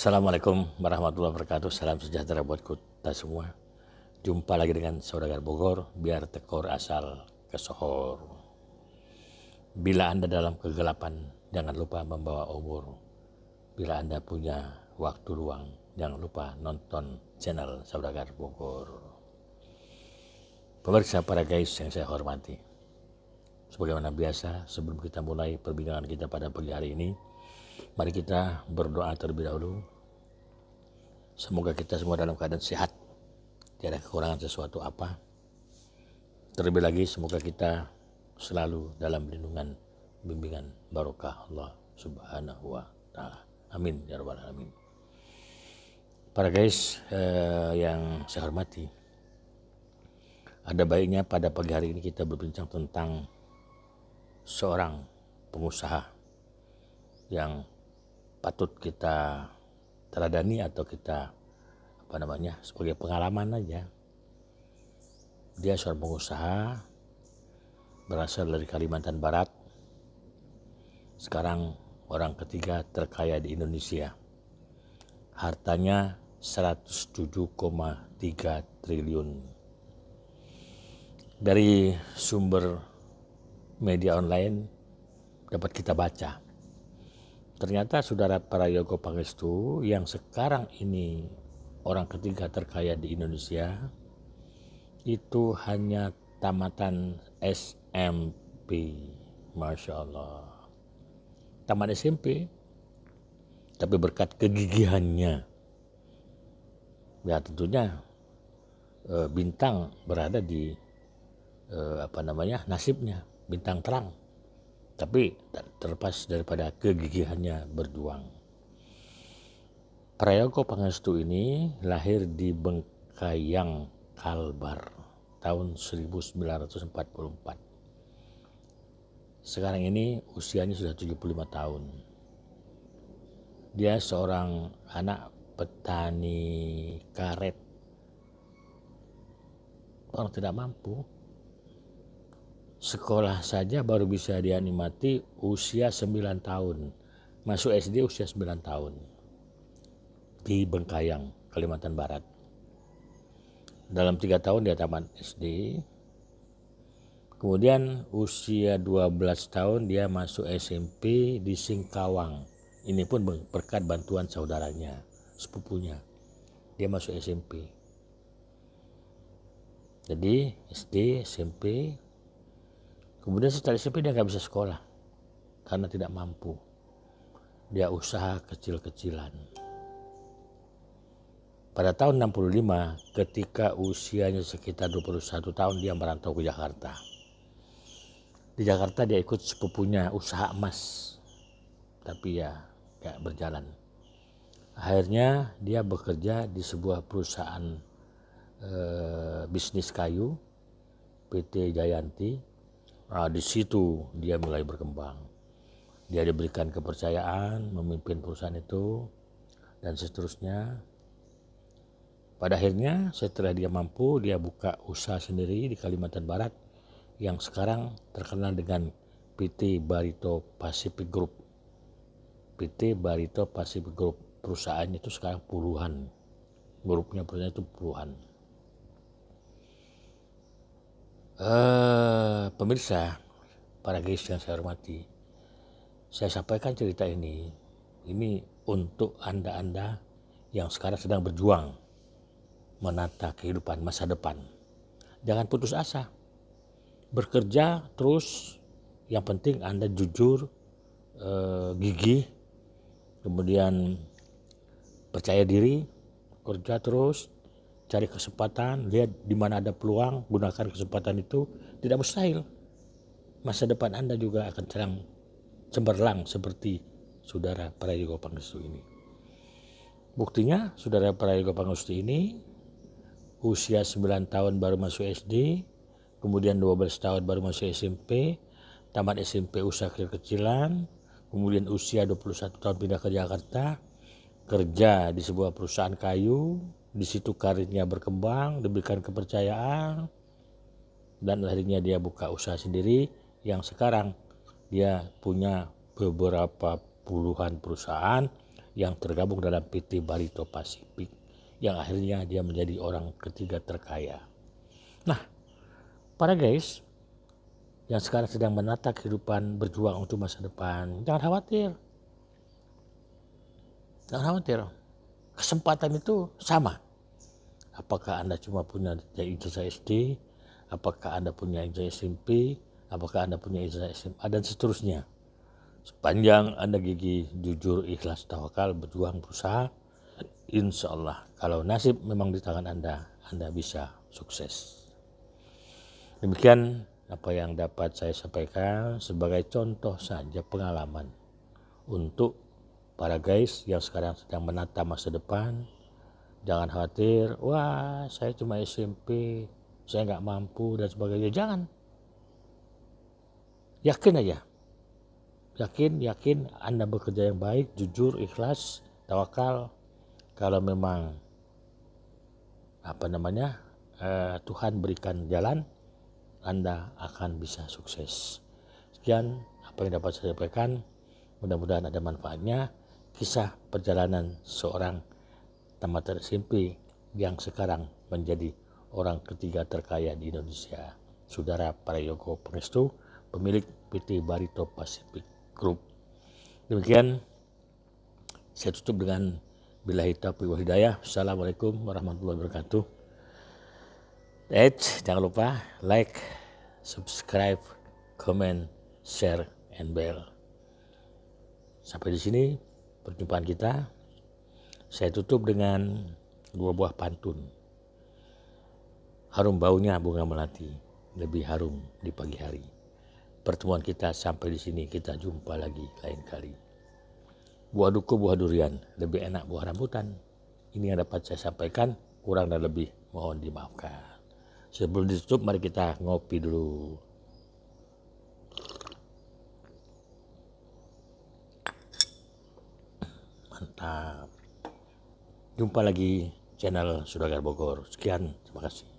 Assalamualaikum warahmatullahi wabarakatuh. Salam sejahtera buat kita semua. Jumpa lagi dengan saudara Bogor, biar tekor asal kesohor. Bila Anda dalam kegelapan, jangan lupa membawa obor. Bila Anda punya waktu luang, jangan lupa nonton channel saudara Bogor. Pemirsa para guys yang saya hormati. Sebagaimana biasa, sebelum kita mulai perbincangan kita pada pagi hari ini, Mari kita berdoa terlebih dahulu. Semoga kita semua dalam keadaan sehat, tidak kekurangan sesuatu apa. Terlebih lagi semoga kita selalu dalam lindungan bimbingan barokah Allah Subhanahu wa taala. Amin ya rabbal alamin. Para guys eh, yang saya hormati, ada baiknya pada pagi hari ini kita berbincang tentang seorang pengusaha yang patut kita teladani atau kita apa namanya sebagai pengalaman aja dia seorang pengusaha berasal dari Kalimantan Barat sekarang orang ketiga terkaya di Indonesia hartanya 107,3 triliun dari sumber media online dapat kita baca Ternyata saudara Prayogo Pangestu yang sekarang ini orang ketiga terkaya di Indonesia itu hanya tamatan SMP. Masya Allah. Tamat SMP tapi berkat kegigihannya. Ya tentunya eh, bintang berada di eh, apa namanya nasibnya bintang terang tapi terlepas daripada kegigihannya berjuang. Prayogo Pangestu ini lahir di Bengkayang, Kalbar tahun 1944. Sekarang ini usianya sudah 75 tahun. Dia seorang anak petani karet. Orang tidak mampu, sekolah saja baru bisa dianimati usia 9 tahun. Masuk SD usia 9 tahun. Di Bengkayang, Kalimantan Barat. Dalam tiga tahun dia tamat SD. Kemudian usia 12 tahun dia masuk SMP di Singkawang. Ini pun berkat bantuan saudaranya, sepupunya. Dia masuk SMP. Jadi SD, SMP, Kemudian setelah SMP dia nggak bisa sekolah karena tidak mampu. Dia usaha kecil-kecilan. Pada tahun 65, ketika usianya sekitar 21 tahun, dia merantau ke Jakarta. Di Jakarta dia ikut sepupunya usaha emas. Tapi ya nggak berjalan. Akhirnya dia bekerja di sebuah perusahaan e, bisnis kayu PT Jayanti Nah, di situ dia mulai berkembang. Dia diberikan kepercayaan memimpin perusahaan itu dan seterusnya. Pada akhirnya setelah dia mampu, dia buka usaha sendiri di Kalimantan Barat yang sekarang terkenal dengan PT Barito Pacific Group. PT Barito Pacific Group perusahaannya itu sekarang puluhan. Grupnya perusahaan itu puluhan. Uh, pemirsa, para guys yang saya hormati, saya sampaikan cerita ini, ini untuk Anda-Anda yang sekarang sedang berjuang menata kehidupan masa depan. Jangan putus asa. Bekerja terus, yang penting Anda jujur, uh, gigih, kemudian percaya diri, kerja terus, cari kesempatan, lihat di mana ada peluang, gunakan kesempatan itu. Tidak mustahil. Masa depan Anda juga akan terang cemerlang seperti saudara Prayogo Pangestu ini. Buktinya, saudara Prayogo Pangestu ini usia 9 tahun baru masuk SD, kemudian 12 tahun baru masuk SMP, tamat SMP usaha kecil-kecilan, kemudian usia 21 tahun pindah ke Jakarta, kerja di sebuah perusahaan kayu, di situ karirnya berkembang, diberikan kepercayaan, dan akhirnya dia buka usaha sendiri yang sekarang dia punya beberapa puluhan perusahaan yang tergabung dalam PT Barito Pasifik yang akhirnya dia menjadi orang ketiga terkaya. Nah, para guys yang sekarang sedang menata kehidupan berjuang untuk masa depan, jangan khawatir. Jangan khawatir kesempatan itu sama. Apakah Anda cuma punya ijazah SD, apakah Anda punya ijazah SMP, apakah Anda punya ijazah SMA, dan seterusnya. Sepanjang Anda gigi jujur, ikhlas, tawakal, berjuang, berusaha, insya Allah kalau nasib memang di tangan Anda, Anda bisa sukses. Demikian apa yang dapat saya sampaikan sebagai contoh saja pengalaman untuk para guys yang sekarang sedang menata masa depan jangan khawatir wah saya cuma SMP saya nggak mampu dan sebagainya jangan yakin aja yakin yakin anda bekerja yang baik jujur ikhlas tawakal kalau memang apa namanya eh, Tuhan berikan jalan anda akan bisa sukses sekian apa yang dapat saya sampaikan mudah-mudahan ada manfaatnya kisah perjalanan seorang tamat SMP yang sekarang menjadi orang ketiga terkaya di Indonesia. Saudara Prayogo Presto, pemilik PT Barito Pacific Group. Demikian saya tutup dengan bila taufiq wal hidayah. Assalamualaikum warahmatullahi wabarakatuh. Eh, jangan lupa like, subscribe, comment, share, and bell. Sampai di sini perjumpaan kita. Saya tutup dengan dua buah pantun. Harum baunya bunga melati, lebih harum di pagi hari. Pertemuan kita sampai di sini, kita jumpa lagi lain kali. Buah duku, buah durian, lebih enak buah rambutan. Ini yang dapat saya sampaikan, kurang dan lebih mohon dimaafkan. Sebelum ditutup, mari kita ngopi dulu. mantap jumpa lagi channel Sudagar Bogor sekian terima kasih